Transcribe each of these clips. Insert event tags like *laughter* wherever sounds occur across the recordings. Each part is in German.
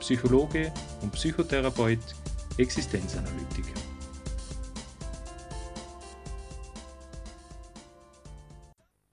Psychologe und Psychotherapeut, Existenzanalytiker.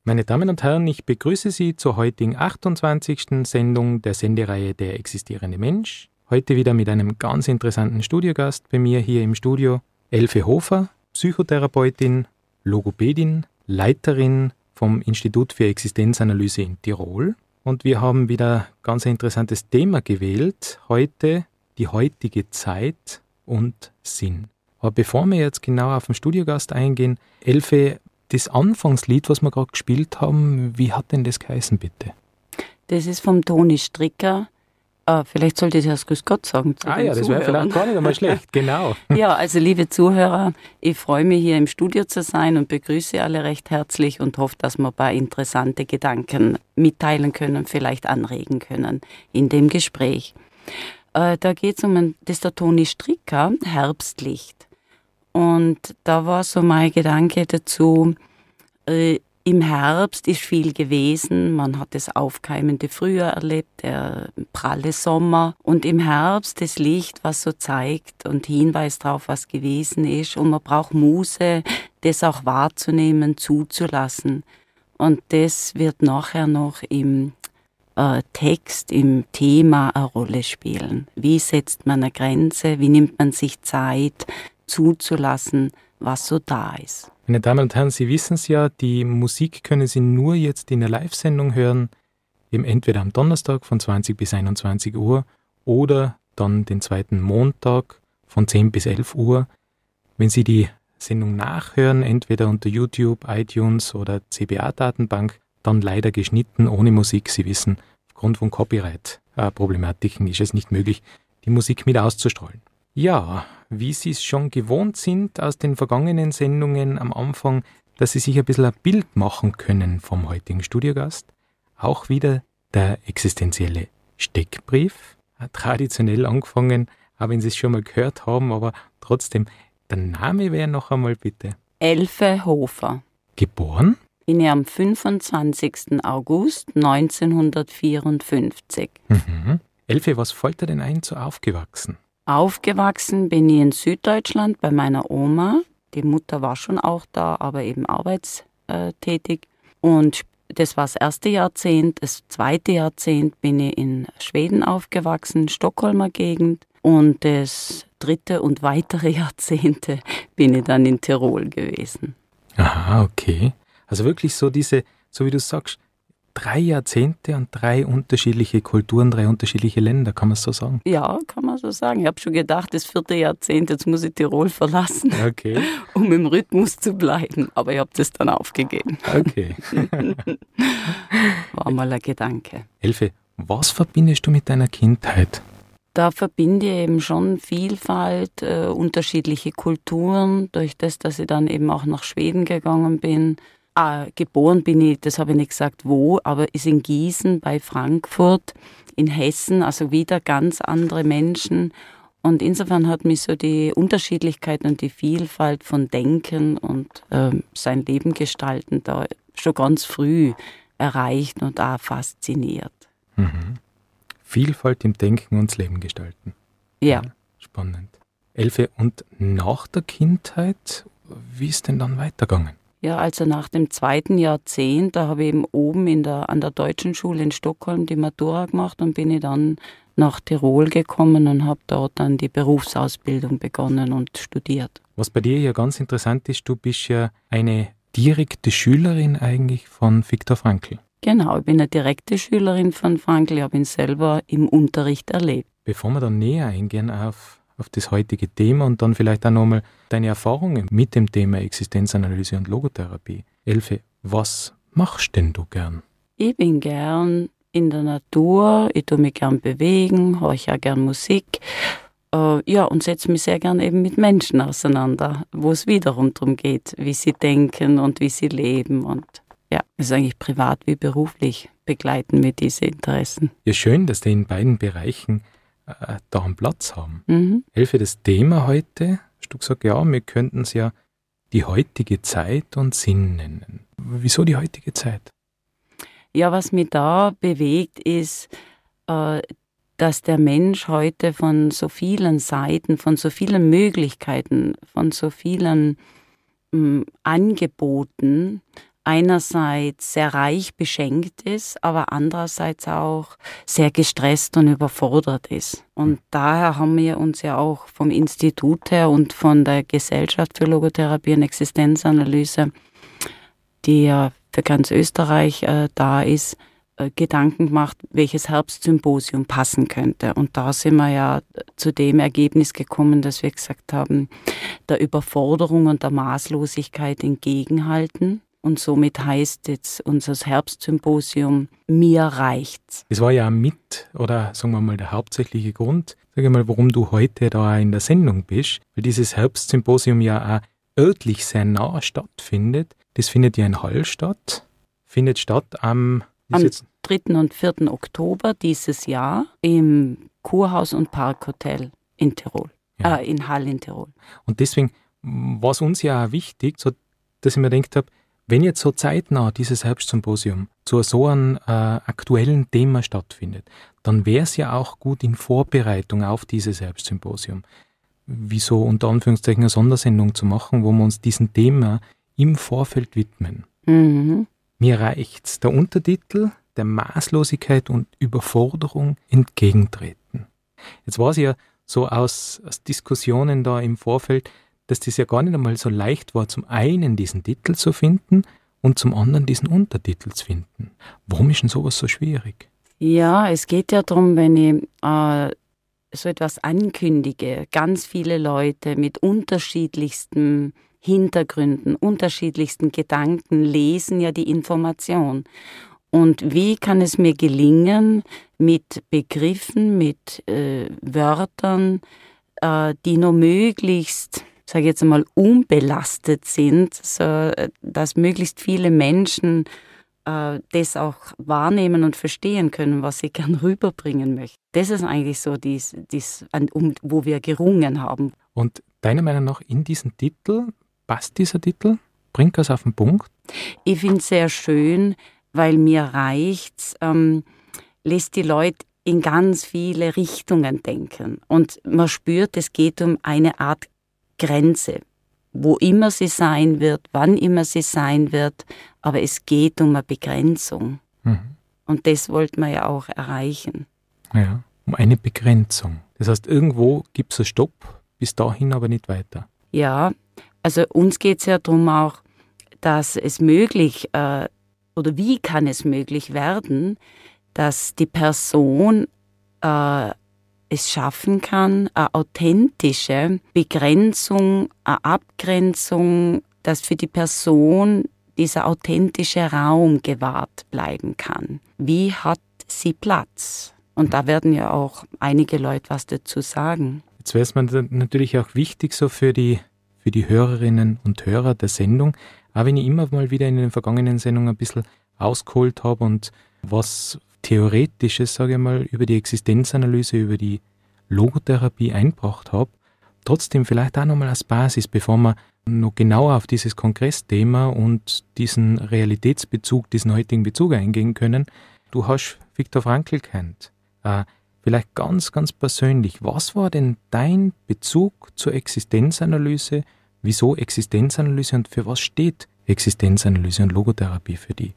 Meine Damen und Herren, ich begrüße Sie zur heutigen 28. Sendung der Sendereihe Der existierende Mensch. Heute wieder mit einem ganz interessanten Studiogast bei mir hier im Studio, Elfe Hofer, Psychotherapeutin, Logopädin, Leiterin vom Institut für Existenzanalyse in Tirol und wir haben wieder ein ganz interessantes Thema gewählt. Heute die heutige Zeit und Sinn. Aber bevor wir jetzt genau auf den Studiogast eingehen, Elfe, das Anfangslied, was wir gerade gespielt haben, wie hat denn das geheißen, bitte? Das ist vom Toni Stricker, Ah, vielleicht sollte ich erst Grüß Gott sagen. ah ja, das wäre vielleicht gar nicht einmal schlecht, *laughs* genau. ja, also liebe Zuhörer, ich freue mich hier im Studio zu sein und begrüße alle recht herzlich und hoffe, dass wir ein paar interessante Gedanken mitteilen können, vielleicht anregen können in dem Gespräch. Äh, da geht es um ein, das ist der Toni Stricker, Herbstlicht. Und da war so mein Gedanke dazu, äh, im Herbst ist viel gewesen, man hat das aufkeimende Frühjahr erlebt, der pralle Sommer und im Herbst das Licht, was so zeigt und Hinweis darauf, was gewesen ist und man braucht Muße, das auch wahrzunehmen, zuzulassen. Und das wird nachher noch im äh, Text, im Thema eine Rolle spielen. Wie setzt man eine Grenze? Wie nimmt man sich Zeit, zuzulassen, was so da ist? Meine Damen und Herren, Sie wissen es ja, die Musik können Sie nur jetzt in der Live-Sendung hören, eben entweder am Donnerstag von 20 bis 21 Uhr oder dann den zweiten Montag von 10 bis 11 Uhr. Wenn Sie die Sendung nachhören, entweder unter YouTube, iTunes oder CBA-Datenbank, dann leider geschnitten ohne Musik. Sie wissen, aufgrund von Copyright-Problematiken äh, ist es nicht möglich, die Musik mit auszustrahlen. Ja, wie Sie es schon gewohnt sind aus den vergangenen Sendungen am Anfang, dass Sie sich ein bisschen ein Bild machen können vom heutigen Studiogast. Auch wieder der existenzielle Steckbrief. Traditionell angefangen, auch wenn Sie es schon mal gehört haben, aber trotzdem, der Name wäre noch einmal bitte. Elfe Hofer. Geboren? Bin ich am 25. August 1954. Mhm. Elfe, was fällt dir denn ein zu aufgewachsen? Aufgewachsen bin ich in Süddeutschland bei meiner Oma. Die Mutter war schon auch da, aber eben arbeitstätig. Und das war das erste Jahrzehnt. Das zweite Jahrzehnt bin ich in Schweden aufgewachsen, Stockholmer Gegend. Und das dritte und weitere *laughs* Jahrzehnte bin ich dann in Tirol gewesen. Aha, okay. Also wirklich so diese, so wie du sagst, drei Jahrzehnte und drei unterschiedliche Kulturen, drei unterschiedliche Länder, kann man es so sagen? Ja, kann man so sagen. Ich habe schon gedacht, das vierte Jahrzehnt, jetzt muss ich Tirol verlassen, okay. *laughs* um im Rhythmus zu bleiben. Aber ich habe das dann aufgegeben. Okay. *laughs* War mal ein Gedanke. Elfe, was verbindest du mit deiner Kindheit? da verbinde ich eben schon Vielfalt, äh, unterschiedliche Kulturen, durch das, dass ich dann eben auch nach Schweden gegangen bin, äh, geboren bin ich, das habe ich nicht gesagt, wo, aber ist in Gießen bei Frankfurt, in Hessen, also wieder ganz andere Menschen. Und insofern hat mich so die Unterschiedlichkeit und die Vielfalt von Denken und äh, sein Leben gestalten da schon ganz früh erreicht und auch fasziniert. Mhm. Vielfalt im Denken und Leben gestalten. Ja. Spannend. Elfe, und nach der Kindheit, wie ist denn dann weitergegangen? Ja, also nach dem zweiten Jahrzehnt, da habe ich eben oben in der, an der deutschen Schule in Stockholm die Matura gemacht und bin ich dann nach Tirol gekommen und habe dort dann die Berufsausbildung begonnen und studiert. Was bei dir ja ganz interessant ist, du bist ja eine direkte Schülerin eigentlich von Viktor Frankl. Genau, ich bin eine direkte Schülerin von Frankl, ich habe ihn selber im Unterricht erlebt. Bevor wir dann näher eingehen auf auf das heutige Thema und dann vielleicht auch nochmal deine Erfahrungen mit dem Thema Existenzanalyse und Logotherapie. Elfe, was machst denn du gern? Ich bin gern in der Natur, ich tue mich gern bewegen, höre ich auch gern Musik. Äh, ja, und setze mich sehr gern eben mit Menschen auseinander, wo es wiederum darum geht, wie sie denken und wie sie leben. Und ja, ist eigentlich privat wie beruflich begleiten wir diese Interessen. Ja, schön, dass du in beiden Bereichen äh, da einen Platz haben. Mhm. Hilfe, das Thema heute, hast du gesagt, ja, wir könnten es ja die heutige Zeit und Sinn nennen. Wieso die heutige Zeit? Ja, was mich da bewegt, ist, äh, dass der Mensch heute von so vielen Seiten, von so vielen Möglichkeiten, von so vielen hm, Angeboten einerseits sehr reich beschenkt ist, aber andererseits auch sehr gestresst und überfordert ist. Und hm. daher haben wir uns ja auch vom Institut her und von der Gesellschaft für Logotherapie und Existenzanalyse, die ja für ganz Österreich äh, da ist, äh, Gedanken gemacht, welches Herbstsymposium passen könnte. Und da sind wir ja äh, zu dem Ergebnis gekommen, dass wir gesagt haben, der Überforderung und der Maßlosigkeit entgegenhalten und somit heißt jetzt unser Herbstsymposium Mir reicht's. Es war ja mit oder sagen wir mal der hauptsächliche Grund, sage mal, warum du heute da in der Sendung bist, weil dieses Herbstsymposium ja auch örtlich sehr nah stattfindet. Das findet ja in Hall statt, findet statt am, am 3. und 4. Oktober dieses Jahr im Kurhaus und Parkhotel in Tirol, ja. äh, in Hall in Tirol. Und deswegen war es uns ja auch wichtig, so dass ich mir gedacht habe, wenn jetzt so zeitnah dieses Herbstsymposium zu so einem äh, aktuellen Thema stattfindet, dann wäre es ja auch gut in Vorbereitung auf dieses Herbstsymposium, so unter Anführungszeichen eine Sondersendung zu machen, wo wir uns diesem Thema im Vorfeld widmen. Mhm. Mir reicht's der Untertitel der Maßlosigkeit und Überforderung entgegentreten. Jetzt war es ja so aus, aus Diskussionen da im Vorfeld, dass das ja gar nicht einmal so leicht war, zum einen diesen Titel zu finden und zum anderen diesen Untertitel zu finden. Warum ist denn sowas so schwierig? Ja, es geht ja darum, wenn ich äh, so etwas ankündige, ganz viele Leute mit unterschiedlichsten Hintergründen, unterschiedlichsten Gedanken lesen ja die Information. Und wie kann es mir gelingen, mit Begriffen, mit äh, Wörtern, äh, die nur möglichst sage ich jetzt einmal, unbelastet sind, so äh, dass möglichst viele Menschen äh, das auch wahrnehmen und verstehen können, was sie *laughs* gern rüberbringen möchten. Das ist eigentlich so, dies, dies, um, wo wir gerungen haben. Und deiner Meinung nach in diesen Titel, passt dieser Titel? Bringt das auf den Punkt? Ich finde es sehr schön, weil mir reicht, ähm, lässt die Leute in ganz viele Richtungen denken. Und man spürt, es geht um eine Art Grenze, wo immer sie sein wird, wann immer sie sein wird, aber es geht um eine Begrenzung. Mhm. Und das wollten wir ja auch erreichen. Ja, um eine Begrenzung. Das heißt, irgendwo gibt es einen Stopp, bis dahin aber nicht weiter. Ja, also uns geht es ja darum auch, dass es möglich äh, oder wie kann es möglich werden, dass die Person äh, es schaffen kann, eine authentische Begrenzung, eine Abgrenzung, dass für die Person dieser authentische Raum gewahrt bleiben kann. Wie hat sie Platz? Und da werden ja auch einige Leute was dazu sagen. Jetzt wäre es mir natürlich auch wichtig, so für die, für die Hörerinnen und Hörer der Sendung, auch wenn ich immer mal wieder in den vergangenen Sendungen ein bisschen ausgeholt habe und was Theoretisches, sage ich mal, über die Existenzanalyse, über die Logotherapie einbracht habe, trotzdem vielleicht auch nochmal als Basis, bevor man noch genauer auf dieses Kongressthema und diesen Realitätsbezug, diesen heutigen Bezug eingehen können. Du hast Viktor Frankl kennt. Äh, vielleicht ganz, ganz persönlich, was war denn dein Bezug zur Existenzanalyse? Wieso Existenzanalyse und für was steht Existenzanalyse und Logotherapie für dich?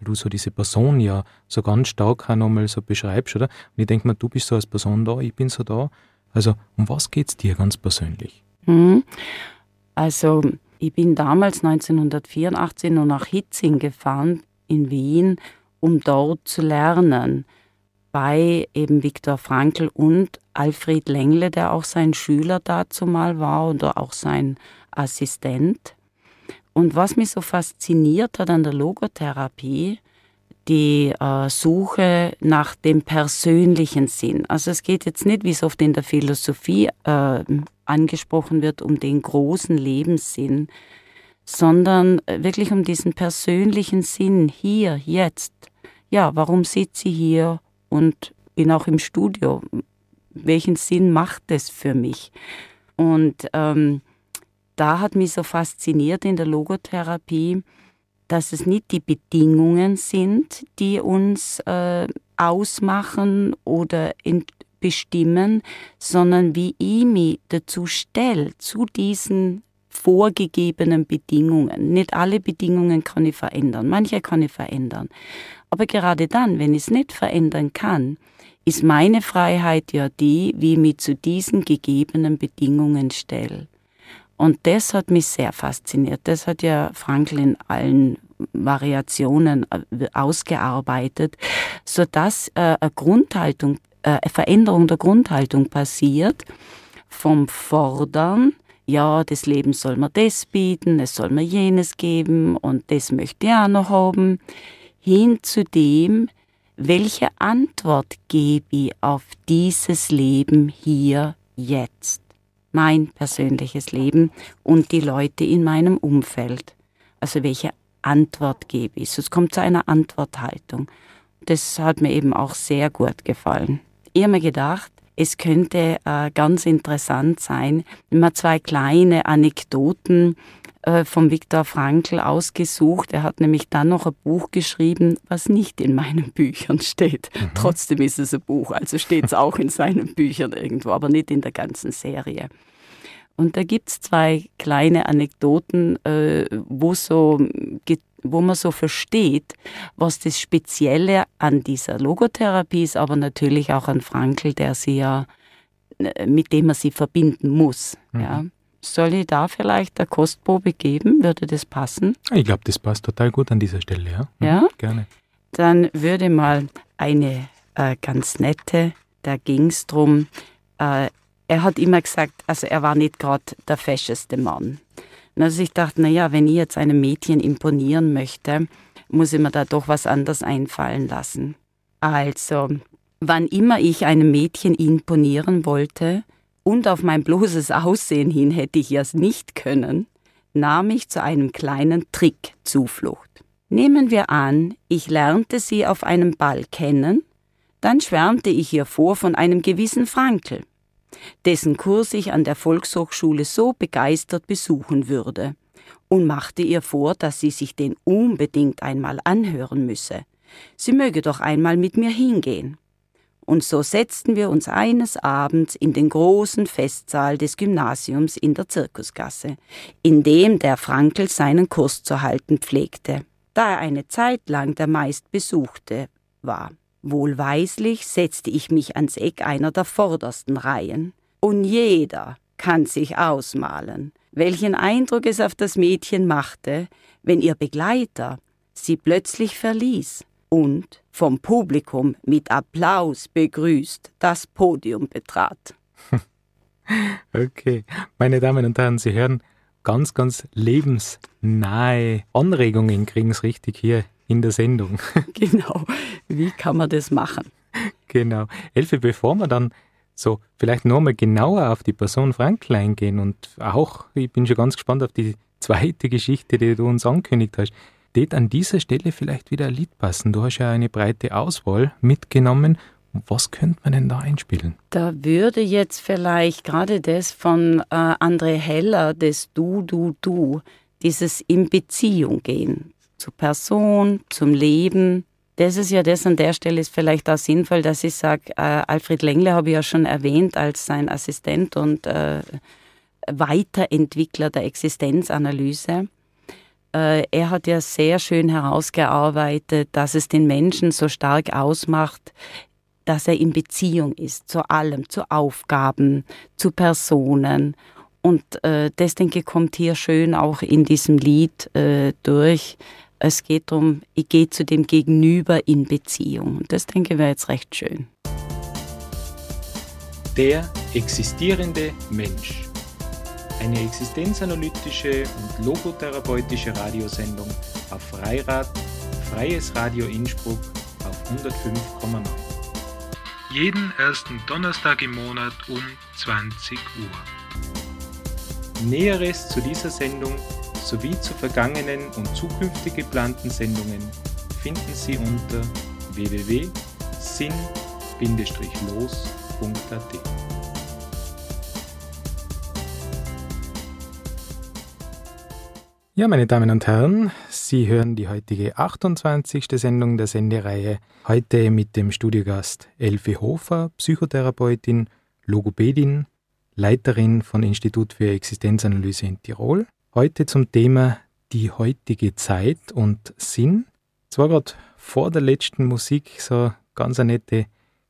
weil du so diese Person ja so ganz stark auch nochmal so beschreibst, oder? Und ich denke mir, du bist so als Person da, ich bin so da. Also um was geht es dir ganz persönlich? Hm? Also ich bin damals 1984 noch nach Hitzing gefahren in Wien, um dort zu lernen bei eben Viktor Frankl und Alfred Lengle, der auch sein Schüler dazu mal war oder auch sein Assistent. Und was mich so fasziniert hat an der Logotherapie, die äh, Suche nach dem persönlichen Sinn. Also es geht jetzt nicht, wie es oft in der Philosophie äh, angesprochen wird, um den großen Lebenssinn, sondern äh, wirklich um diesen persönlichen Sinn hier, jetzt. Ja, warum sitze ich hier und bin auch im Studio? Welchen Sinn macht es für mich? Und ähm, da hat mich so fasziniert in der Logotherapie, dass es nicht die Bedingungen sind, die uns äh, ausmachen oder bestimmen, sondern wie ich mich dazu stelle, zu diesen vorgegebenen Bedingungen. Nicht alle Bedingungen kann ich verändern, manche kann ich verändern. Aber gerade dann, wenn ich es nicht verändern kann, ist meine Freiheit ja die, wie ich mich zu diesen gegebenen Bedingungen stelle. Und das hat mich sehr fasziniert. Das hat ja Frankl in allen Variationen äh, ausgearbeitet, sodass äh, eine Grundhaltung, äh, eine Veränderung der Grundhaltung passiert vom Fordern, ja, das Leben soll mir das bieten, es soll mir jenes geben und das möchte ich auch noch haben, hin zu dem, welche Antwort gebe ich auf dieses Leben hier jetzt? mein persönliches Leben und die Leute in meinem Umfeld. Also welche Antwort gebe ich? Es kommt zu einer Antworthaltung. Das hat mir eben auch sehr gut gefallen. Ich habe mir gedacht, es könnte äh, ganz interessant sein, wenn man zwei kleine Anekdoten äh, von Viktor Frankl ausgesucht. Er hat nämlich dann noch ein Buch geschrieben, was nicht in meinen *laughs* Büchern steht. Mhm. Trotzdem ist es ein Buch, also steht es auch in seinen *laughs* Büchern irgendwo, aber nicht in der ganzen Serie. Und da gibt es zwei kleine Anekdoten, äh, wo, so, wo man so versteht, was das Spezielle an dieser Logotherapie ist, aber natürlich auch an Frankl, der sie ja, äh, mit dem man sie verbinden muss. Mhm. Ja. Soll ich da vielleicht eine Kostprobe geben? Würde das passen? Ich glaube, das passt total gut an dieser Stelle, ja. Mhm, ja? Gerne. Dann würde mal eine äh, ganz nette, da ging es darum, äh, er hat immer gesagt, also er war nicht gerade der fescheste Mann. Und also ich dachte, naja, wenn ich jetzt einem Mädchen imponieren möchte, muss ich mir da doch was anderes einfallen lassen. Also, wann immer ich einem Mädchen imponieren wollte, und auf mein bloßes Aussehen hin hätte ich es nicht können, nahm ich zu einem kleinen Trick Zuflucht. Nehmen wir an, ich lernte sie auf einem Ball kennen, dann schwärmte ich ihr vor von einem gewissen Frankl, dessen Kurs ich an der Volkshochschule so begeistert besuchen würde, und machte ihr vor, dass sie sich den unbedingt einmal anhören müsse. Sie möge doch einmal mit mir hingehen und so setzten wir uns eines Abends in den großen Festsaal des Gymnasiums in der Zirkusgasse, in dem der Frankel seinen Kurs zu halten pflegte, da er eine Zeit lang der meistbesuchte war. Wohlweislich setzte ich mich ans Eck einer der vordersten Reihen. Und jeder kann sich ausmalen, welchen Eindruck es auf das Mädchen machte, wenn ihr Begleiter sie plötzlich verließ und vom Publikum mit Applaus begrüßt, das Podium betrat. *laughs* Okay, meine Damen und Herren, Sie hören ganz, ganz lebensnahe Anregungen, kriegen es richtig hier in der Sendung. *laughs* Genau, wie kann man das machen? Genau. Elfe, bevor wir dann so vielleicht nochmal genauer auf die Person Frankl eingehen und auch, ich bin schon ganz gespannt auf die zweite Geschichte, die du uns angekündigt hast. Det an dieser Stelle vielleicht wieder ein Lied passen? Du hast ja eine breite Auswahl mitgenommen. Was könnte man denn da einspielen? Da würde jetzt vielleicht gerade das von äh, André Heller, das Du, Du, Du, dieses in Beziehung gehen zur Person, zum Leben. Das ist ja das, an der Stelle ist vielleicht auch sinnvoll, dass ich sage, äh, Alfred Lengle habe ich ja schon erwähnt als sein Assistent und äh, Weiterentwickler der Existenzanalyse. Äh, er hat ja sehr schön herausgearbeitet, dass es den Menschen so stark ausmacht, dass er in Beziehung ist zu allem, zu Aufgaben, zu Personen. Und äh, das, denke ich, kommt hier schön auch in diesem Lied äh, durch. Es geht darum, ich gehe zu dem Gegenüber in Beziehung. Und das, denke ich, wäre jetzt recht schön. Der existierende Mensch eine existenzanalytische und logotherapeutische Radiosendung auf Freirad, Freies Radio Innsbruck auf 105,9. Jeden ersten Donnerstag im Monat um 20 Uhr. Näheres zu dieser Sendung sowie zu vergangenen und zukünftig geplanten Sendungen finden Sie unter www.sinn-los.at. Ja, meine Damen und Herren, Sie hören die heutige 28. Sendung der Sendereihe. Heute mit dem Studiogast Elfie Hofer, Psychotherapeutin, Logopädin, Leiterin von Institut für Existenzanalyse in Tirol. Heute zum Thema die heutige Zeit und Sinn. Es war gerade vor der letzten Musik so ganz eine nette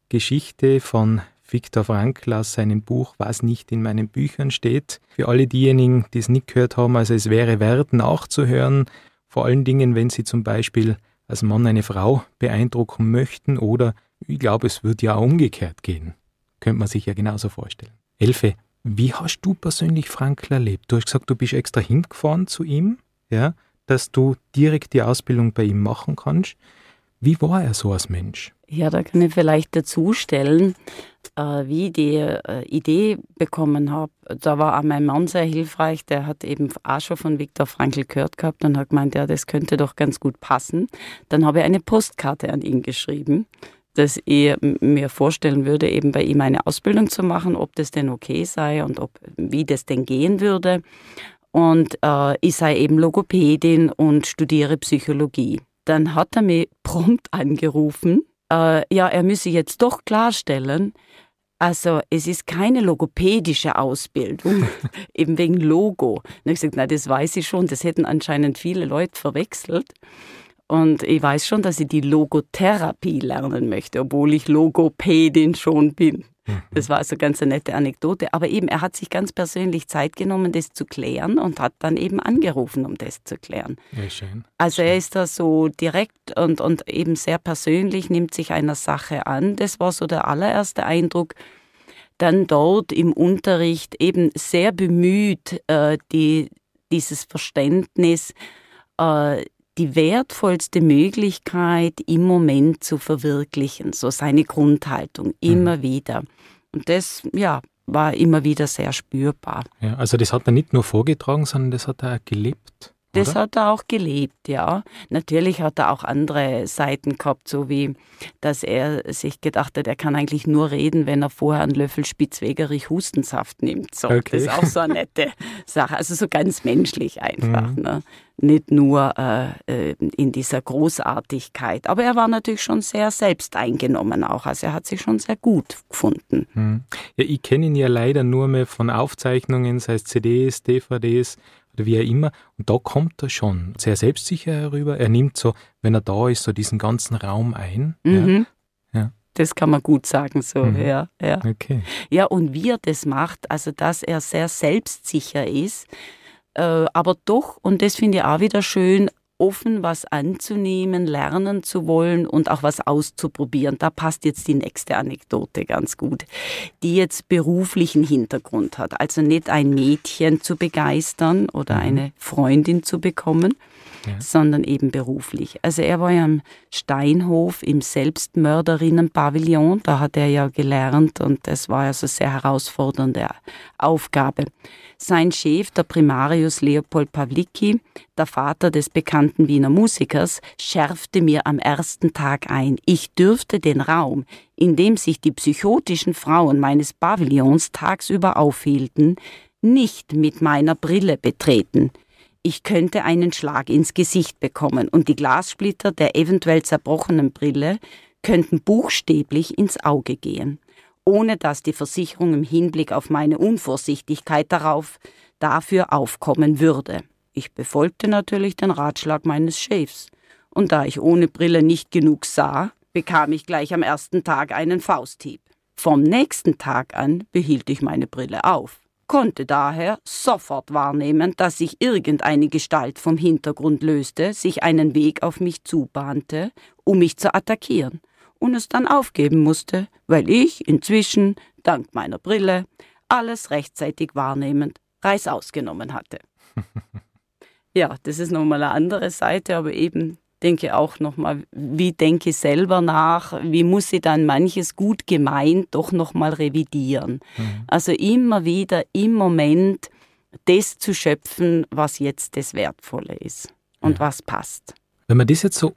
Geschichte von Viktor Frankl aus seinem Buch Was nicht in meinen Büchern steht. Für alle diejenigen, die es nicht gehört haben, also es wäre wert, nachzuhören, vor allen Dingen, wenn Sie zum Beispiel als Mann eine Frau beeindrucken möchten oder ich glaube, es wird ja auch umgekehrt gehen. Könnte man sich ja genauso vorstellen. Elfe, wie hast du persönlich Frankl erlebt? Du hast gesagt, du bist extra hingefahren zu ihm, ja, dass du direkt die Ausbildung bei ihm machen kannst. Wie war er so als Mensch? Ja, da kann ich vielleicht dazu stellen, äh, wie ich die äh, Idee bekommen habe. Da war auch mein Mann sehr hilfreich. Der hat eben auch schon von Viktor Frankl gehört gehabt und hat gemeint, ja, das könnte doch ganz gut passen. Dann habe ich eine Postkarte an ihn geschrieben, dass ich mir vorstellen würde, eben bei ihm eine Ausbildung zu machen, ob das denn okay sei und ob, wie das denn gehen würde. Und äh, ich sei eben Logopädin und studiere Psychologie. Dann hat er mich prompt angerufen. Äh, ja, er müsse jetzt doch klarstellen, also es ist keine logopädische Ausbildung, *laughs* eben wegen Logo. Und ich sagte, na das weiß ich schon, das hätten anscheinend viele Leute verwechselt. Und ich weiß schon, dass ich die Logotherapie lernen möchte, obwohl ich Logopädin schon bin. Mhm. Das war also ganz eine nette Anekdote. Aber eben, er hat sich ganz persönlich Zeit genommen, das zu klären und hat dann eben angerufen, um das zu klären. Ja, schön. Also schön. er ist da so direkt und, und eben sehr persönlich, nimmt sich einer Sache an. Das war so der allererste Eindruck. Dann dort im Unterricht eben sehr bemüht, äh, die, dieses Verständnis, äh, die wertvollste Möglichkeit im Moment zu verwirklichen, so seine Grundhaltung mhm. immer mhm. wieder. Und das, ja, war immer wieder sehr spürbar. Ja, also das hat er nicht nur vorgetragen, sondern das hat er auch gelebt. Oder? Das hat er auch gelebt, ja. Natürlich hat er auch andere Seiten gehabt, so wie, dass er sich gedacht hat, er kann eigentlich nur reden, wenn er vorher einen Löffel Spitzwegerich Hustensaft nimmt. So, okay. Das ist auch so eine nette Sache. Also so ganz menschlich einfach. Mhm. Ne? nicht nur äh, äh, in dieser Großartigkeit. Aber er war natürlich schon sehr selbst eingenommen auch. Also er hat sich schon sehr gut gefunden. Hm. Ja, ich kenne ihn ja leider nur mehr von Aufzeichnungen, sei es CDs, DVDs oder wie auch immer. Und da kommt er schon sehr selbstsicher herüber. Er nimmt so, wenn er da ist, so diesen ganzen Raum ein. Mhm. Ja. Das kann man gut sagen, so, mhm. ja, ja. Okay. Ja, und wie er das macht, also dass er sehr selbstsicher ist, äh, aber doch, und das finde ich auch wieder schön, offen was anzunehmen, lernen zu wollen und auch was auszuprobieren. Da passt jetzt die nächste Anekdote ganz gut, die jetzt beruflichen Hintergrund hat. Also nicht ein Mädchen zu begeistern oder mhm. eine Freundin zu bekommen, ja. sondern eben beruflich. Also er war ja am Steinhof im Selbstmörderinnenpavillon, da hat er ja gelernt und das war ja so eine sehr herausfordernde Aufgabe. Sein Chef, der Primarius Leopold Pawlicki, der Vater des bekannten Wiener Musikers, schärfte mir am ersten Tag ein, ich dürfte den Raum, in dem sich die psychotischen Frauen meines Pavillons tagsüber aufhielten, nicht mit meiner Brille betreten. Ich könnte einen Schlag ins Gesicht bekommen und die Glassplitter der eventuell zerbrochenen Brille könnten buchstäblich ins Auge gehen ohne dass die Versicherung im Hinblick auf meine Unvorsichtigkeit darauf dafür aufkommen würde. Ich befolgte natürlich den Ratschlag meines Chefs, und da ich ohne Brille nicht genug sah, bekam ich gleich am ersten Tag einen Fausthieb. Vom nächsten Tag an behielt ich meine Brille auf, konnte daher sofort wahrnehmen, dass sich irgendeine Gestalt vom Hintergrund löste, sich einen Weg auf mich zubahnte, um mich zu attackieren, und es dann aufgeben musste, weil ich inzwischen, dank meiner Brille, alles rechtzeitig wahrnehmend Reißaus genommen hatte. *laughs* ja, das ist nochmal eine andere Seite, aber eben denke auch nochmal, wie denke ich selber nach, wie muss ich dann manches gut gemeint doch nochmal revidieren. Mhm. Also immer wieder im Moment das zu schöpfen, was jetzt das Wertvolle ist und ja. was passt. Wenn man das jetzt so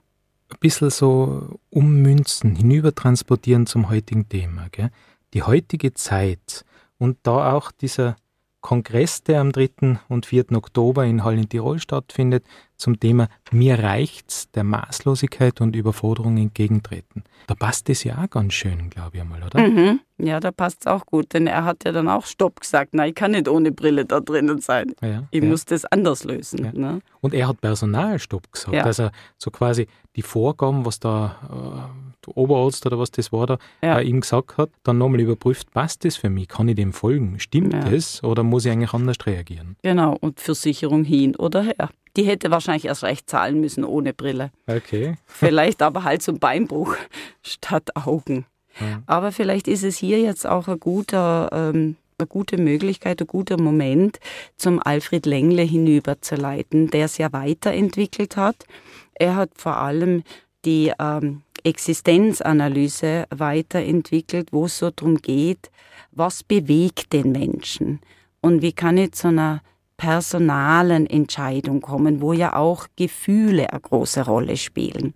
ein bisschen so ummünzen, hinübertransportieren zum heutigen Thema. Gell? Die heutige Zeit und da auch dieser Kongress, der am 3. und 4. Oktober in Hall in Tirol stattfindet, zum Thema Mir reicht's, der Maßlosigkeit und Überforderung entgegentreten. Da passt das ja auch ganz schön, glaube ich einmal, oder? Mhm. Ja, da passt es auch gut, denn er hat ja dann auch Stopp gesagt. nein, ich kann nicht ohne Brille da drinnen sein. Ja, ich ja. muss das anders lösen. Ja. Ne? Und er hat Personal Stopp gesagt. Also so quasi die Vorgaben, was da, äh, Oberarzt oder was das war da, ja. ihm gesagt hat, dann nochmal überprüft, passt das für mich, kann ich dem folgen, stimmt ja. das oder muss ich eigentlich anders reagieren? Genau, und Versicherung hin oder her. Die hätte wahrscheinlich erst recht zahlen müssen ohne Brille. Okay. *laughs* Vielleicht aber Hals- und Beinbruch statt Augen. Ja. Aber vielleicht ist es hier jetzt auch ein guter, ähm, eine gute Möglichkeit, ein guter Moment, zum Alfred Lengle hinüberzuleiten, der es ja weiterentwickelt hat. Er hat vor allem die ähm, Existenzanalyse weiterentwickelt, wo es so darum geht, was bewegt den Menschen und wie kann ich zu einer personalen Entscheidung kommen, wo ja auch Gefühle eine große Rolle spielen.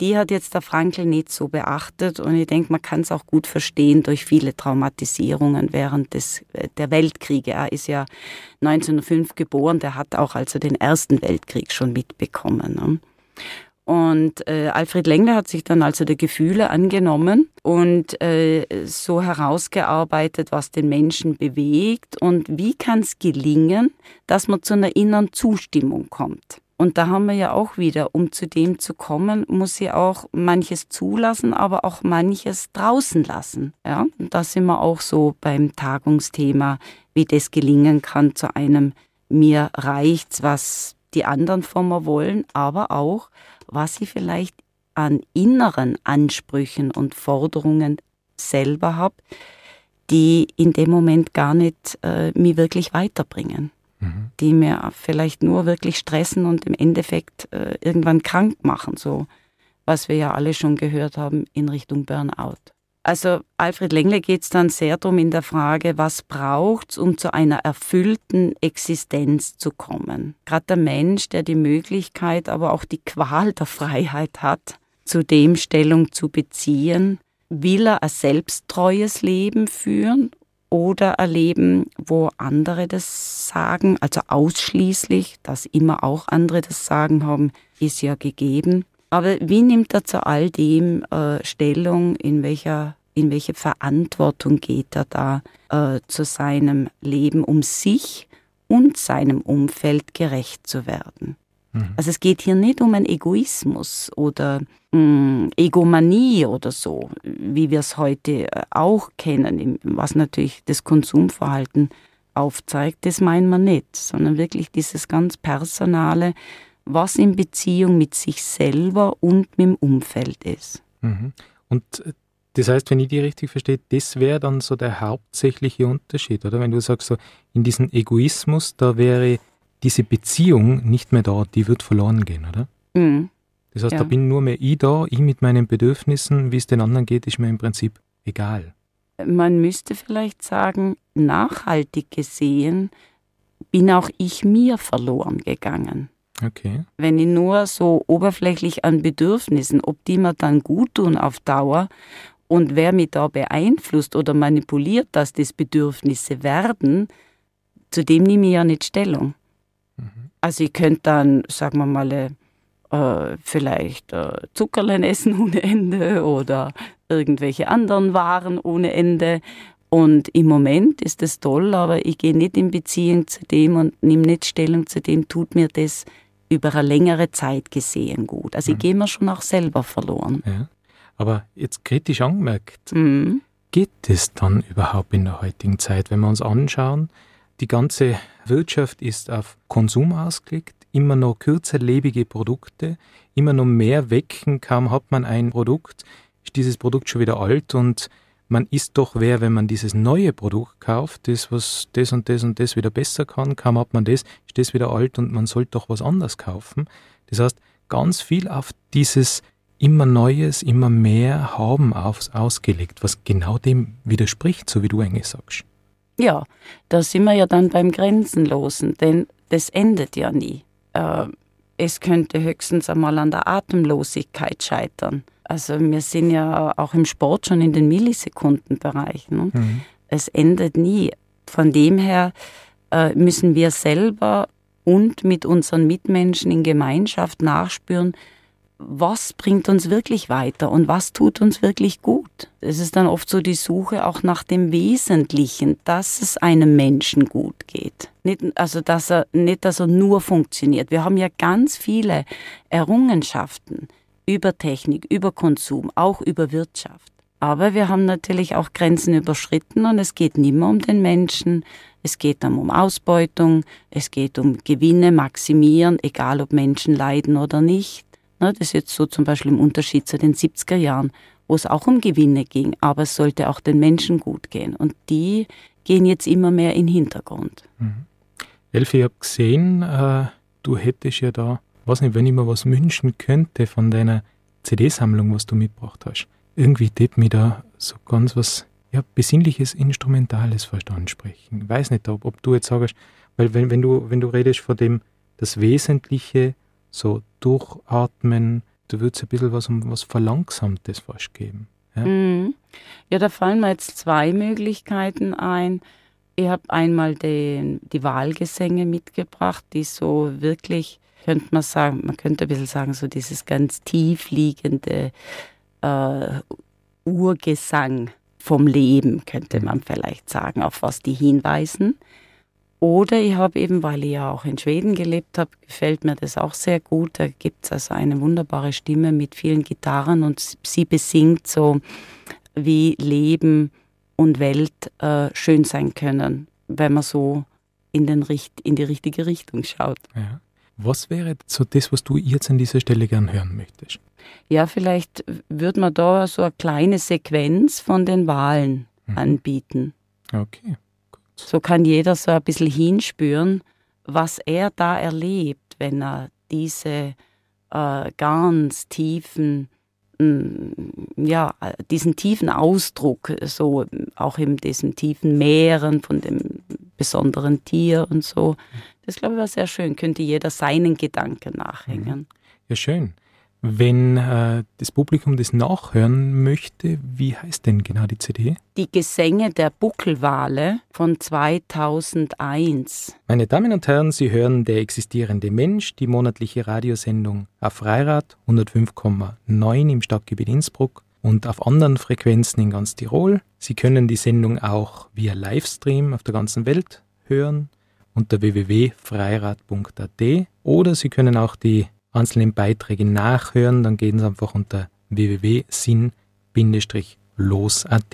Die hat jetzt der Frankl nicht so beachtet und ich denke, man kann es auch gut verstehen durch viele Traumatisierungen während des, äh, der Weltkriege. Er ist ja 1905 geboren, der hat auch also den Ersten Weltkrieg schon mitbekommen. Ne? Und äh, Alfred Lengler hat sich dann also der Gefühle angenommen und äh, so herausgearbeitet, was den Menschen bewegt und wie kann es gelingen, dass man zu einer inneren Zustimmung kommt. Und da haben wir ja auch wieder, um zu dem zu kommen, muss sie auch manches zulassen, aber auch manches draußen lassen. Ja? Und da sind wir auch so beim Tagungsthema, wie das gelingen kann zu einem, mir reicht's, was die anderen von mir wollen, aber auch, was ich vielleicht an inneren Ansprüchen und Forderungen selber habe, die in dem Moment gar nicht äh, mir wirklich weiterbringen, mhm. die mir vielleicht nur wirklich stressen und im Endeffekt äh, irgendwann krank machen, so was wir ja alle schon gehört haben in Richtung Burnout. Also Alfred Lengle geht es dann sehr darum in der Frage, was braucht es, um zu einer erfüllten Existenz zu kommen. Gerade der Mensch, der die Möglichkeit, aber auch die Qual der Freiheit hat, zu dem Stellung zu beziehen, will er ein selbsttreues Leben führen oder ein Leben, wo andere das sagen, also ausschließlich, dass immer auch andere das Sagen haben, ist ja gegeben. Aber wie nimmt er zu all dem äh, Stellung? In welcher, in welche Verantwortung geht er da äh, zu seinem Leben, um sich und seinem Umfeld gerecht zu werden? Mhm. Also es geht hier nicht um einen Egoismus oder mh, mm, Egomanie oder so, wie wir es heute äh, auch kennen, was natürlich das Konsumverhalten aufzeigt, das meint man nicht, sondern wirklich dieses ganz personale, was in Beziehung mit sich selber und mit dem Umfeld ist. Mhm. Und äh, das heißt, wenn ich die richtig verstehe, das wäre dann so der hauptsächliche Unterschied, oder? Wenn du sagst, so in diesem Egoismus, da wäre diese Beziehung nicht mehr da, die wird verloren gehen, oder? Mhm. Das heißt, ja. da bin nur mehr ich da, ich mit meinen Bedürfnissen, wie es den anderen geht, ist mir im Prinzip egal. Man müsste vielleicht sagen, nachhaltig gesehen bin auch ich mir verloren gegangen. Okay. Wenn ich nur so oberflächlich an Bedürfnissen, ob die mir dann gut tun auf Dauer und wer mich da beeinflusst oder manipuliert, dass das Bedürfnisse werden, zu dem nehme ich ja nicht Stellung. Mhm. Also ich könnte dann, sagen wir mal, äh, vielleicht äh, Zuckerlein essen *laughs* ohne Ende oder irgendwelche anderen Waren ohne Ende. Und im Moment ist das toll, aber ich gehe nicht in Beziehung zu dem und nehme nicht Stellung zu dem, tut mir das über eine längere Zeit gesehen gut. Also mhm. ich gehe mir schon auch selber verloren. Ja. Aber jetzt kritisch angemerkt, mhm. geht es dann überhaupt in der heutigen Zeit, wenn wir uns anschauen, die ganze Wirtschaft ist auf Konsum ausgelegt, immer noch kürzerlebige Produkte, immer noch mehr wecken, kaum hat man ein Produkt, ist dieses Produkt schon wieder alt und man ist doch wer, wenn man dieses neue Produkt kauft, das, was das und das und das wieder besser kann, kaum hat man das, ist das wieder alt und man sollte doch was anderes kaufen. Das heißt, ganz viel auf dieses immer Neues, immer mehr haben aufs ausgelegt, was genau dem widerspricht, so wie du eigentlich sagst. Ja, da sind wir ja dann beim Grenzenlosen, denn das endet ja nie. Äh, es könnte höchstens einmal an der Atemlosigkeit scheitern. Also wir sind ja auch im Sport schon in den Millisekundenbereichen. Ne? Mhm. Es endet nie. Von dem her äh, müssen wir selber und mit unseren Mitmenschen in Gemeinschaft nachspüren, was bringt uns wirklich weiter und was tut uns wirklich gut. Es ist dann oft so die Suche auch nach dem Wesentlichen, dass es einem Menschen gut geht. Nicht, also dass er, nicht, dass er nur funktioniert. Wir haben ja ganz viele Errungenschaften über Technik, über Konsum, auch über Wirtschaft. Aber wir haben natürlich auch Grenzen überschritten und es geht nicht mehr um den Menschen, es geht dann um Ausbeutung, es geht um Gewinne maximieren, egal ob Menschen leiden oder nicht. Ne, das ist jetzt so zum Beispiel im Unterschied zu den 70er Jahren, wo es auch um Gewinne ging, aber es sollte auch den Menschen gut gehen. Und die gehen jetzt immer mehr in den Hintergrund. Mhm. Elfi, ich habe gesehen, äh, du hättest ja da weiß nicht, wenn ich mir was wünschen könnte von deiner CD-Sammlung, was du mitgebracht hast. Irgendwie tät mich da so ganz was ja, besinnliches, instrumentales fast ansprechen. Ich weiß nicht, ob, ob du jetzt sagst, weil wenn, wenn, du, wenn du redest von dem, das Wesentliche, so durchatmen, du würdest ein bisschen was um was Verlangsamtes fast geben. Ja? Mm. ja, da fallen mir jetzt zwei Möglichkeiten ein. Ich habe einmal den, die Wahlgesänge mitgebracht, die so wirklich könnte man sagen, man könnte ein bisschen sagen, so dieses ganz tiefliegende äh, Urgesang vom Leben, könnte mhm. man vielleicht sagen, auf was die hinweisen. Oder ich habe eben, weil ich ja auch in Schweden gelebt habe, gefällt mir das auch sehr gut. Da gibt es also eine wunderbare Stimme mit vielen Gitarren und sie besingt so, wie Leben und Welt äh, schön sein können, wenn man so in, den, in die richtige Richtung schaut. Ja. Was wäre so das, was du jetzt an dieser Stelle gern hören möchtest? Ja, vielleicht würde man da so eine kleine Sequenz von den Wahlen mhm. anbieten. Okay, gut. So kann jeder so ein bisschen hinspüren, was er da erlebt, wenn er diese äh, ganz tiefen, mh, mm, ja, diesen tiefen Ausdruck, so auch in diesen tiefen Meeren von dem besonderen Tier und so, mhm. Das, glaube ich, war sehr schön. Könnte jeder seinen Gedanken nachhängen. Mhm. Ja, schön. Wenn äh, das Publikum das nachhören möchte, wie heißt denn genau die CD? Die Gesänge der Buckelwale von 2001. Meine Damen und Herren, Sie hören Der existierende Mensch, die monatliche Radiosendung auf Freirad 105,9 im Stadtgebiet Innsbruck und auf anderen Frequenzen in ganz Tirol. Sie können die Sendung auch via Livestream auf der ganzen Welt hören unter www.freirad.at oder Sie können auch die einzelnen Beiträge nachhören, dann gehen Sie einfach unter www.sinn-los.at.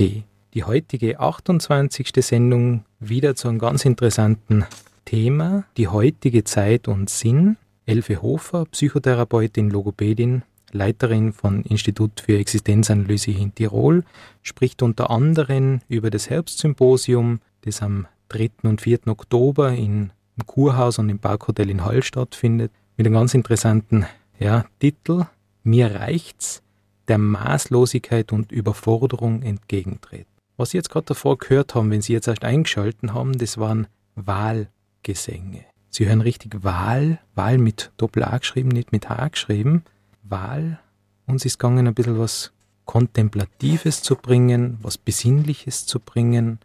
Die heutige 28. Sendung wieder zu einem ganz interessanten Thema, die heutige Zeit und Sinn. Elfe Hofer, Psychotherapeutin, Logopädin, Leiterin von Institut für Existenzanalyse in Tirol, spricht unter anderem über das Herbstsymposium, das am 3. und 4. Oktober in, im Kurhaus und im Parkhotel in Hall stattfindet, mit einem ganz interessanten ja, Titel Mir reicht's, der Maßlosigkeit und Überforderung entgegentreten. Was Sie jetzt gerade davor gehört haben, wenn Sie jetzt erst eingeschalten haben, das waren Wahlgesänge. Sie hören richtig Wahl, Wahl mit Doppel-A geschrieben, nicht mit H geschrieben. Wahl. Uns ist gegangen, ein bisschen was Kontemplatives zu bringen, was Besinnliches zu bringen,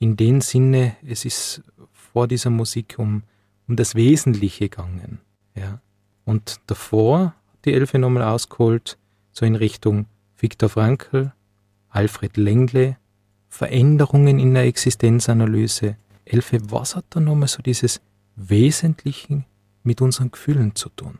in dem Sinne, es ist vor dieser Musik um, um das Wesentliche gegangen. Ja. Und davor hat die Elfe nochmal ausgeholt, so in Richtung Viktor Frankl, Alfred Lengle, Veränderungen in der Existenzanalyse. Elfe, was hat da nochmal so dieses Wesentliche mit unseren Gefühlen zu tun?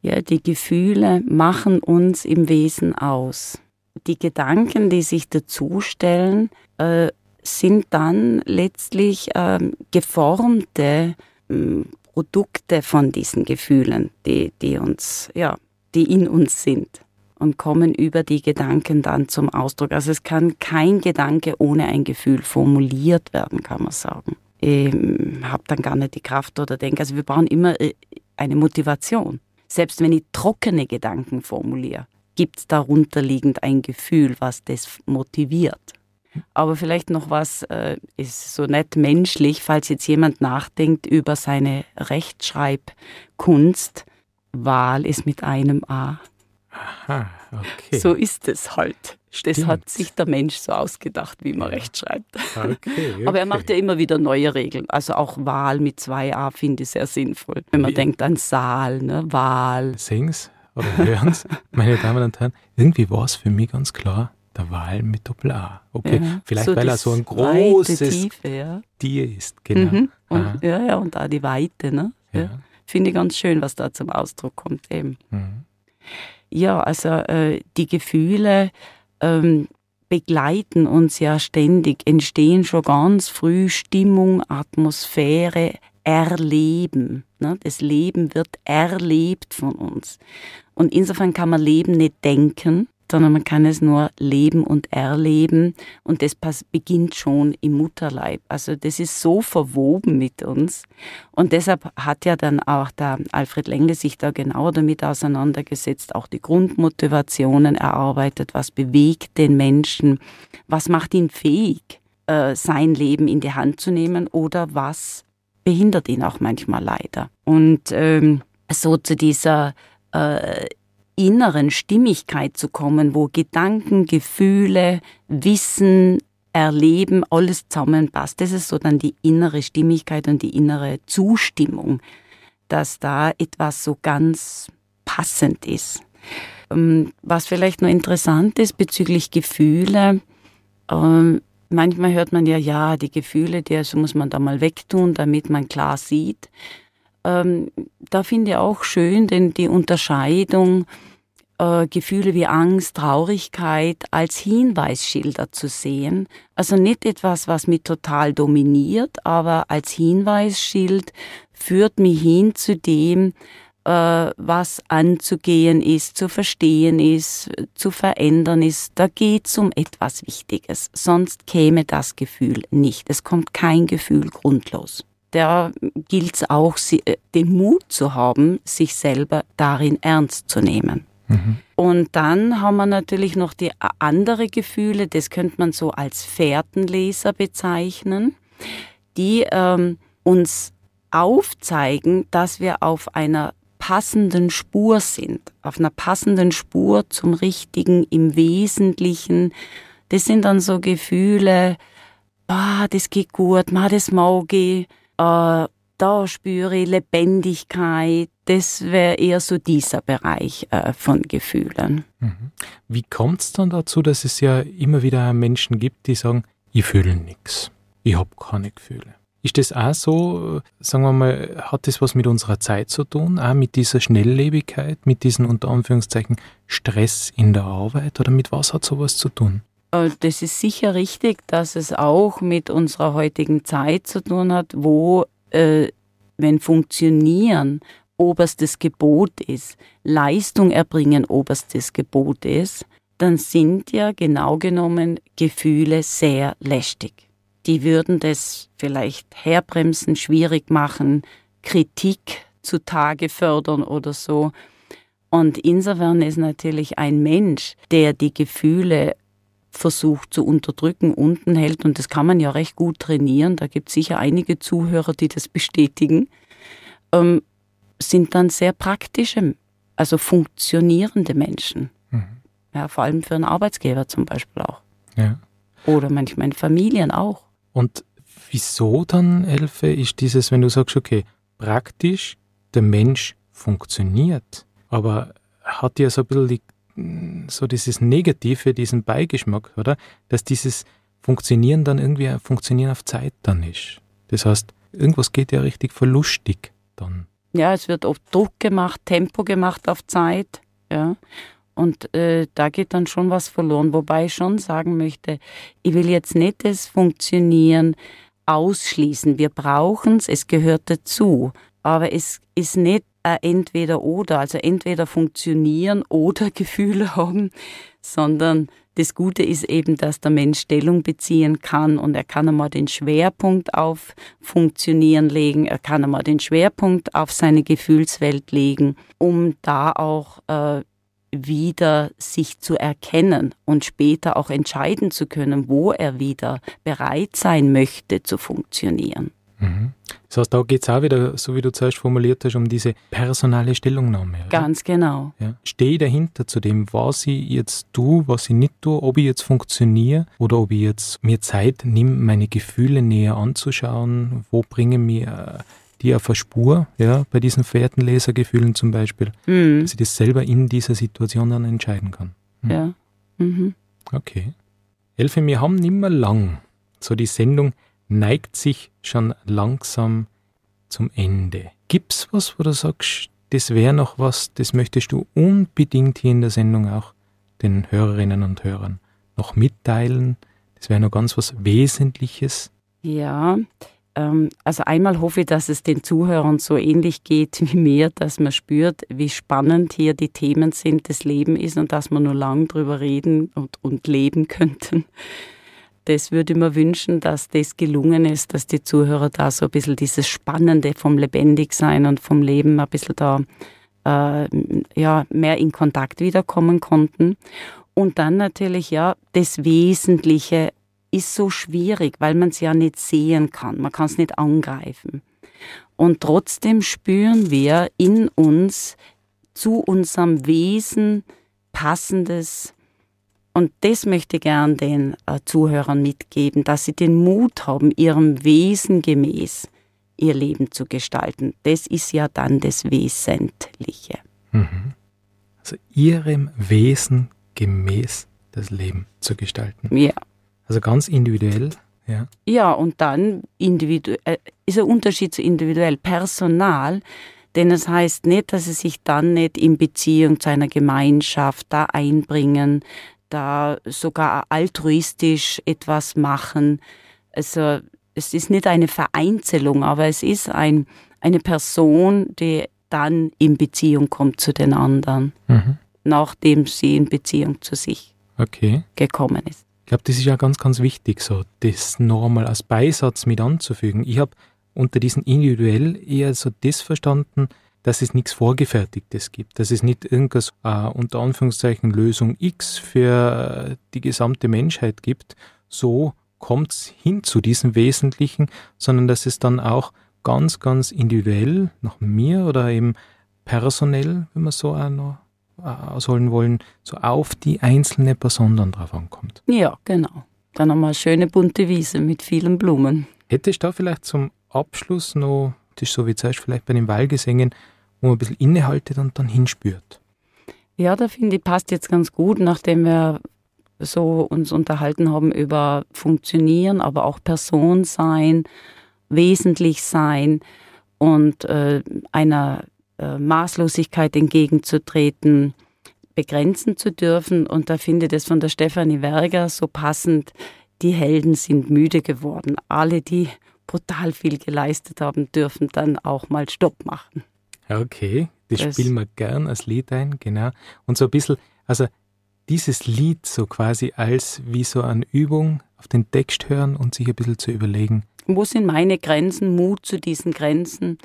Ja, die Gefühle machen uns im Wesen aus. Die Gedanken, die sich dazustellen, äh, sind dann letztlich ähm, geformte ähm, Produkte von diesen Gefühlen, die, die uns, ja, die in uns sind und kommen über die Gedanken dann zum Ausdruck. Also es kann kein Gedanke ohne ein Gefühl formuliert werden, kann man sagen. Ich ähm, habe dann gar nicht die Kraft oder denke, also wir brauchen immer äh, eine Motivation. Selbst wenn ich trockene Gedanken formuliere, gibt es darunterliegend ein Gefühl, was das motiviert. Aber vielleicht noch was äh, ist so nett menschlich, falls jetzt jemand nachdenkt über seine Rechtschreibkunst. Wahl ist mit einem A. Aha, okay. So ist es halt. Das Stimmt. hat sich der Mensch so ausgedacht, wie man ja. recht schreibt. Okay, okay. *laughs* Aber er macht ja immer wieder neue Regeln. Also auch Wahl mit zwei A finde ich sehr sinnvoll. Wenn man wie? denkt an Saal, ne? Wahl. Sings oder hören's, *laughs* meine Damen und Herren, irgendwie war es für mich ganz klar, der Wal mit Doppel A. Okay, ja, vielleicht so weil er so ein großes ja. Tier ist, genau. Mhm. Und, ja, ja, und da die Weite, ne? Ja. Finde ich ganz schön, was da zum Ausdruck kommt eben. Mhm. Ja, also äh, die Gefühle ähm, begleiten uns ja ständig, entstehen schon ganz früh Stimmung, Atmosphäre, Erleben. Ne? Das Leben wird erlebt von uns. Und insofern kann man Leben nicht denken, sondern man kann es nur leben und erleben und das beginnt schon im Mutterleib. Also das ist so verwoben mit uns und deshalb hat ja dann auch der Alfred Lengle sich da genauer damit auseinandergesetzt, auch die Grundmotivationen erarbeitet, was bewegt den Menschen, was macht ihn fähig, äh, sein Leben in die Hand zu nehmen oder was behindert ihn auch manchmal leider. Und ähm, so zu dieser äh, inneren Stimmigkeit zu kommen, wo Gedanken, Gefühle, Wissen, Erleben, alles zusammenpasst. Das ist so dann die innere Stimmigkeit und die innere Zustimmung, dass da etwas so ganz passend ist. Ähm, was vielleicht noch interessant ist bezüglich Gefühle, ähm, manchmal hört man ja, ja, die Gefühle, die also muss man da mal wegtun, damit man klar sieht ähm, da finde ich auch schön, denn die Unterscheidung äh, Gefühle wie Angst, Traurigkeit als Hinweisschilder zu sehen. Also nicht etwas, was mich total dominiert, aber als Hinweisschild führt mich hin zu dem, äh, was anzugehen ist, zu verstehen ist, zu verändern ist. Da geht es um etwas Wichtiges. Sonst käme das Gefühl nicht. Es kommt kein Gefühl grundlos da gilt es auch, äh, den Mut zu haben, sich selber darin ernst zu nehmen. Mhm. Und dann haben wir natürlich noch die äh, andere Gefühle, das könnte man so als Fährtenleser bezeichnen, die ähm, uns aufzeigen, dass wir auf einer passenden Spur sind, auf einer passenden Spur zum Richtigen, im Wesentlichen. Das sind dann so Gefühle, ah, das geht gut, ma, das mag ich, äh, da spüre ich Lebendigkeit. Das wäre eher so dieser Bereich äh, von Gefühlen. Mhm. Wie kommt es dann dazu, dass es ja immer wieder Menschen gibt, die sagen, ich fühle nichts, ich habe keine Gefühle? Ist das auch so, äh, sagen wir mal, hat das was mit unserer Zeit zu tun, auch mit dieser Schnelllebigkeit, mit diesem unter Anführungszeichen Stress in der Arbeit oder mit was hat sowas zu tun? Äh, das ist sicher richtig, dass es auch mit unserer heutigen Zeit zu tun hat, wo, äh, wenn Funktionieren oberstes Gebot ist, Leistung erbringen oberstes Gebot ist, dann sind ja genau genommen Gefühle sehr lästig. Die würden das vielleicht herbremsen, schwierig machen, Kritik zutage fördern oder so. Und insofern ist natürlich ein Mensch, der die Gefühle versucht zu unterdrücken, unten hält. Und das kann man ja recht gut trainieren. Da gibt es sicher einige Zuhörer, die das bestätigen. Ähm, sind dann sehr praktische, also funktionierende Menschen. Mhm. Ja, vor allem für einen Arbeitsgeber zum Beispiel auch. Ja. Oder manchmal in Familien auch. Und wieso dann, Elfe, ist dieses, wenn du sagst, okay, praktisch, der Mensch funktioniert, aber hat ja so ein bisschen die so dieses Negative, diesen Beigeschmack, oder? Dass dieses Funktionieren dann irgendwie ein Funktionieren auf Zeit dann ist. Das heißt, irgendwas geht ja richtig verlustig dann. Ja, es wird oft Druck gemacht, Tempo gemacht auf Zeit, ja. Und äh, da geht dann schon was verloren. Wobei ich schon sagen möchte, ich will jetzt nicht das Funktionieren ausschließen. Wir brauchen es, es gehört dazu. Aber es ist nicht äh, entweder oder, also entweder funktionieren oder *laughs* Gefühle haben, sondern das Gute ist eben, dass der Mensch Stellung beziehen kann und er kann einmal den Schwerpunkt auf Funktionieren legen, er kann einmal den Schwerpunkt auf seine Gefühlswelt legen, um da auch äh, wieder sich zu erkennen und später auch entscheiden zu können, wo er wieder bereit sein möchte zu funktionieren. Mhm. Das heißt, da geht es auch wieder, so wie du zuerst formuliert hast, um diese personale Stellungnahme. Oder? Ganz genau. Ja. Stehe dahinter zu dem, was ich jetzt tue, was ich nicht tue, ob ich jetzt funktioniere oder ob ich jetzt mir Zeit nehme, meine Gefühle näher anzuschauen, wo bringe mir äh, die auf eine Spur, ja, bei diesen verehrten Lesergefühlen zum Beispiel, mhm. dass ich das selber in dieser Situation dann entscheiden kann. Mhm. Ja. Mhm. Okay. Elfe, wir haben nicht mehr lang. So die Sendung neigt sich schon langsam zum Ende. Gibt's was, wo du sagst, das wäre noch was, das möchtest du unbedingt hier in der Sendung auch den Hörerinnen und Hörern noch mitteilen? Das wäre noch ganz was Wesentliches. Ja, ähm, also einmal hoffe ich, dass es den Zuhörern so ähnlich geht wie mir, dass man spürt, wie spannend hier die Themen sind, das Leben ist und dass man nur lang drüber reden und, und leben könnten das würde ich mir wünschen, dass das gelungen ist, dass die Zuhörer da so ein bisschen dieses Spannende vom Lebendigsein und vom Leben ein bisschen da äh, ja, mehr in Kontakt wiederkommen konnten. Und dann natürlich, ja, das Wesentliche ist so schwierig, weil man es ja nicht sehen kann. Man kann es nicht angreifen. Und trotzdem spüren wir in uns zu unserem Wesen passendes, und das möchte ich gern den äh, Zuhörern mitgeben, dass sie den Mut haben, ihrem Wesen gemäß ihr Leben zu gestalten. Das ist ja dann das Wesentliche. Mhm. Also ihrem Wesen gemäß das Leben zu gestalten. Ja. Also ganz individuell. Ja, ja und dann individuell, äh, ist ein Unterschied zu individuell, personal, denn es heißt nicht, dass sie sich dann nicht in Beziehung zu einer Gemeinschaft da einbringen, da sogar altruistisch etwas machen. Also es ist nicht eine Vereinzelung, aber es ist ein, eine Person, die dann in Beziehung kommt zu den anderen, mhm. nachdem sie in Beziehung zu sich okay. gekommen ist. Ich glaube, das ist ja ganz, ganz wichtig, so das nochmal als Beisatz mit anzufügen. Ich habe unter diesen individuell eher so das verstanden, dass es nichts Vorgefertigtes gibt, dass es nicht irgendwas äh, unter Anführungszeichen Lösung X für äh, die gesamte Menschheit gibt, so kommt es hin zu diesem Wesentlichen, sondern dass es dann auch ganz, ganz individuell nach mir oder eben personell, wenn wir so auch noch äh, ausholen wollen, so auf die einzelne Person dann drauf ankommt. Ja, genau. Dann haben wir eine schöne bunte Wiese mit vielen Blumen. Hättest du da vielleicht zum Abschluss noch, das ist so wie zuerst vielleicht bei den Wahlgesängen, wo man ein bisschen innehaltet und dann hinspürt. Ja, da finde ich, passt jetzt ganz gut, nachdem wir so uns unterhalten haben über Funktionieren, aber auch Person sein, wesentlich sein und äh, einer äh, Maßlosigkeit entgegenzutreten, begrenzen zu dürfen. Und da finde ich das von der Stefanie Werger so passend, die Helden sind müde geworden. Alle, die brutal viel geleistet haben, dürfen dann auch mal Stopp machen. Okay, das, das spielen wir gern als Lied ein, genau. Und so ein bisschen, also dieses Lied so quasi als wie so eine Übung auf den Text hören und sich ein bisschen zu überlegen. Wo sind meine Grenzen, Mut zu diesen Grenzen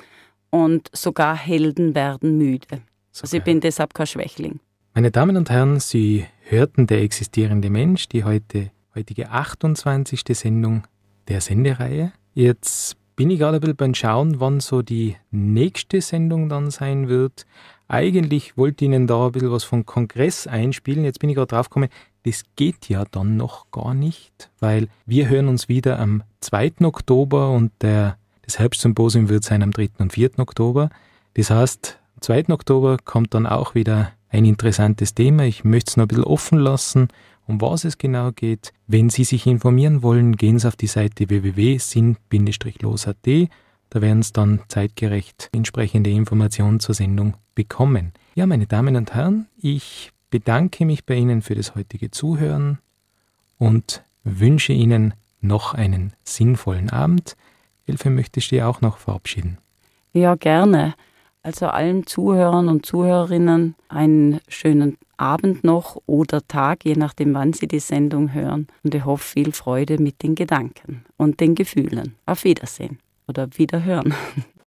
und sogar Helden werden müde. So also ich bin deshalb kein Schwächling. Meine Damen und Herren, Sie hörten der existierende Mensch, die heute, heutige 28. Sendung der Sendereihe. Jetzt bin ich gerade ein bisschen beim Schauen, wann so die nächste Sendung dann sein wird. Eigentlich wollte ich Ihnen da ein bisschen was vom Kongress einspielen. Jetzt bin ich gerade draufgekommen, das geht ja dann noch gar nicht, weil wir hören uns wieder am 2. Oktober und der, das Herbstsymposium wird sein am 3. und 4. Oktober. Das heißt, am 2. Oktober kommt dann auch wieder ein interessantes Thema. Ich möchte es noch ein bisschen offen lassen um was es genau geht. Wenn Sie sich informieren wollen, gehen Sie auf die Seite www.sinn-los.at. Da werden Sie dann zeitgerecht entsprechende Informationen zur Sendung bekommen. Ja, meine Damen und Herren, ich bedanke mich bei Ihnen für das heutige Zuhören und wünsche Ihnen noch einen sinnvollen Abend. Hilfe möchtest du dir auch noch verabschieden? Ja, gerne. Also allen Zuhörern und Zuhörerinnen einen schönen Abend noch oder Tag, je nachdem, wann Sie die Sendung hören. Und ich hoffe viel Freude mit den Gedanken und den Gefühlen. Auf Wiedersehen oder Wiederhören. *laughs*